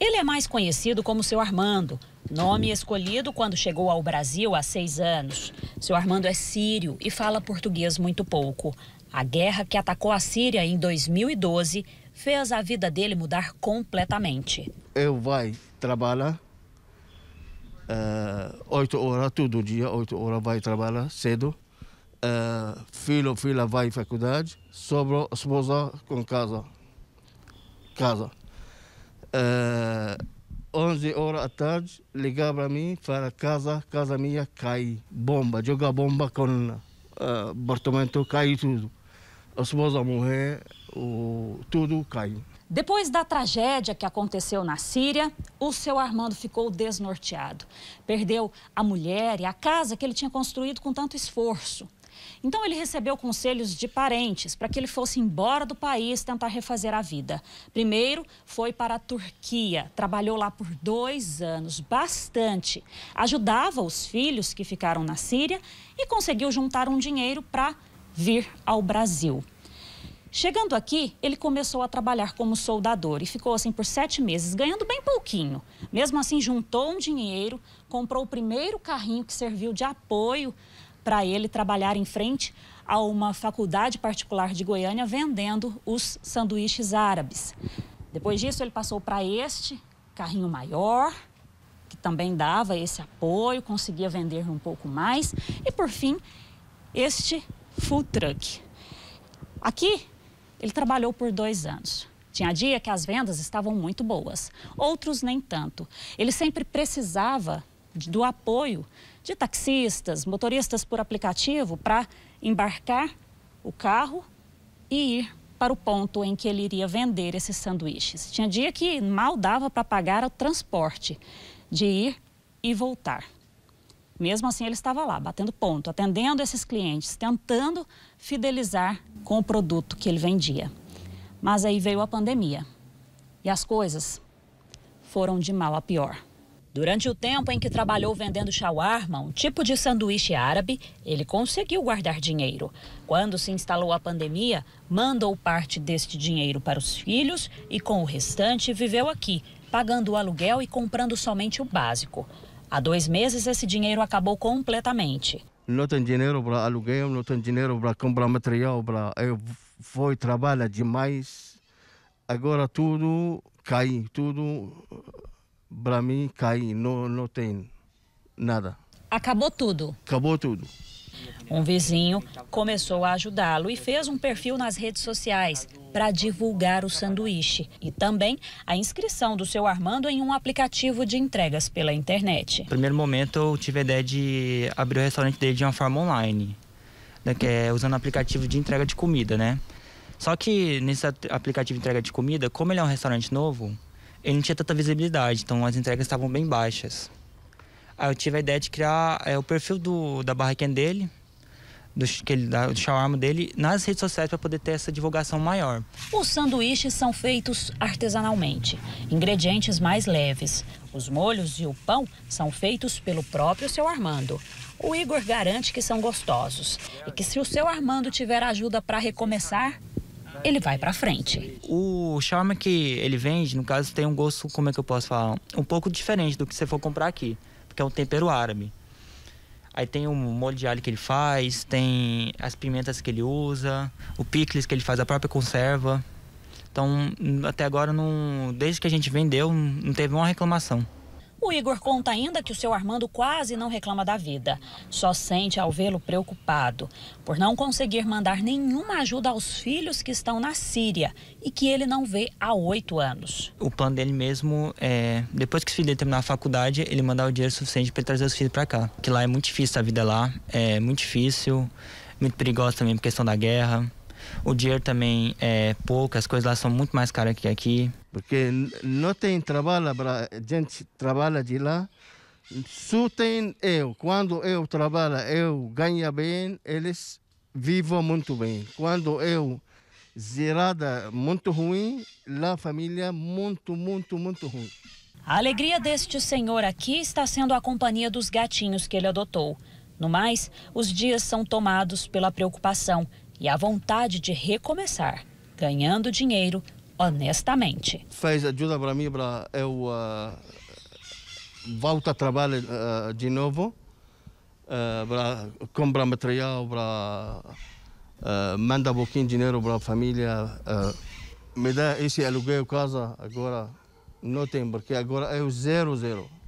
Ele é mais conhecido como seu Armando, nome escolhido quando chegou ao Brasil há seis anos. Seu Armando é sírio e fala português muito pouco. A guerra que atacou a Síria em 2012 fez a vida dele mudar completamente. Eu vai trabalhar eh, oito uh, horas todo dia, oito horas vai trabalhar cedo. Uh, filho, filha vai à faculdade, sobra esposa com casa. Casa. 11 horas à tarde, ligava para mim, para casa, casa minha cai, bomba, joga bomba com uh, ah, apartamento, cai tudo. A esposa morrer, o, tudo cai. Depois da tragédia que aconteceu na Síria, o seu Armando ficou desnorteado. Perdeu a mulher e a casa que ele tinha construído com tanto esforço. Então ele recebeu conselhos de parentes para que ele fosse embora do país tentar refazer a vida. Primeiro foi para a Turquia, trabalhou lá por dois anos, bastante. Ajudava os filhos que ficaram na Síria e conseguiu juntar um dinheiro para vir ao Brasil. Chegando aqui, ele começou a trabalhar como soldador e ficou assim por sete meses, ganhando bem pouquinho. Mesmo assim, juntou um dinheiro, comprou o primeiro carrinho que serviu de apoio para ele trabalhar em frente a uma faculdade particular de Goiânia vendendo os sanduíches árabes. Depois disso, ele passou para este carrinho maior, que também dava esse apoio, conseguia vender um pouco mais. E por fim, este full truck. Aqui, ele trabalhou por dois anos. Tinha dia que as vendas estavam muito boas, outros nem tanto. Ele sempre precisava do apoio de taxistas, motoristas por aplicativo para embarcar o carro e ir para o ponto em que ele iria vender esses sanduíches. Tinha dia que mal dava para pagar o transporte de ir e voltar. Mesmo assim, ele estava lá, batendo ponto, atendendo esses clientes, tentando fidelizar com o produto que ele vendia. Mas aí veio a pandemia e as coisas foram de mal a pior. Durante o tempo em que trabalhou vendendo shawarma, um tipo de sanduíche árabe, ele conseguiu guardar dinheiro. Quando se instalou a pandemia, mandou parte deste dinheiro para os filhos e com o restante viveu aqui, pagando o aluguel e comprando somente o básico. Há dois meses esse dinheiro acabou completamente. Não tem dinheiro para aluguel, não tem dinheiro para comprar material, para eu foi trabalhar demais. Agora tudo cai, tudo para mim, cair Não, não tem nada. Acabou tudo? Acabou tudo. Um vizinho começou a ajudá-lo e fez um perfil nas redes sociais para divulgar o sanduíche e também a inscrição do seu Armando em um aplicativo de entregas pela internet. No primeiro momento, eu tive a ideia de abrir o restaurante dele de uma forma online, né, que é usando o aplicativo de entrega de comida, né? Só que nesse aplicativo de entrega de comida, como ele é um restaurante novo, ele não tinha tanta visibilidade, então as entregas estavam bem baixas. Aí eu tive a ideia de criar é, o perfil do, da barraquinha dele, do, que ele, do shawarma dele, nas redes sociais para poder ter essa divulgação maior. Os sanduíches são feitos artesanalmente, ingredientes mais leves. Os molhos e o pão são feitos pelo próprio seu Armando. O Igor garante que são gostosos e que se o seu Armando tiver ajuda para recomeçar, ele vai para frente. O charme que ele vende, no caso, tem um gosto, como é que eu posso falar? Um pouco diferente do que você for comprar aqui, porque é um tempero árabe. Aí tem o molho de alho que ele faz, tem as pimentas que ele usa, o picles que ele faz, a própria conserva. Então, até agora, não, desde que a gente vendeu, não teve uma reclamação. O Igor conta ainda que o seu Armando quase não reclama da vida, só sente ao vê-lo preocupado por não conseguir mandar nenhuma ajuda aos filhos que estão na Síria e que ele não vê há oito anos. O plano dele mesmo é, depois que os filhos terminar a faculdade, ele mandar o dinheiro suficiente para trazer os filhos para cá. Que lá é muito difícil a vida lá, é muito difícil, muito perigosa também por questão da guerra. O dinheiro também é pouco, as coisas lá são muito mais caras que aqui. Porque não tem trabalho, a gente trabalha de lá. Só tem eu. Quando eu trabalho, eu ganho bem, eles vivem muito bem. Quando eu zerada muito ruim, lá família muito, muito, muito ruim. A alegria deste senhor aqui está sendo a companhia dos gatinhos que ele adotou. No mais, os dias são tomados pela preocupação e a vontade de recomeçar, ganhando dinheiro honestamente. Fez ajuda para mim para eu uh, voltar a trabalhar uh, de novo, uh, ah, para comprar material, para uh, mandar um pouquinho de dinheiro para a família. me dá esse aluguel casa agora não tem, porque agora é o zero zero.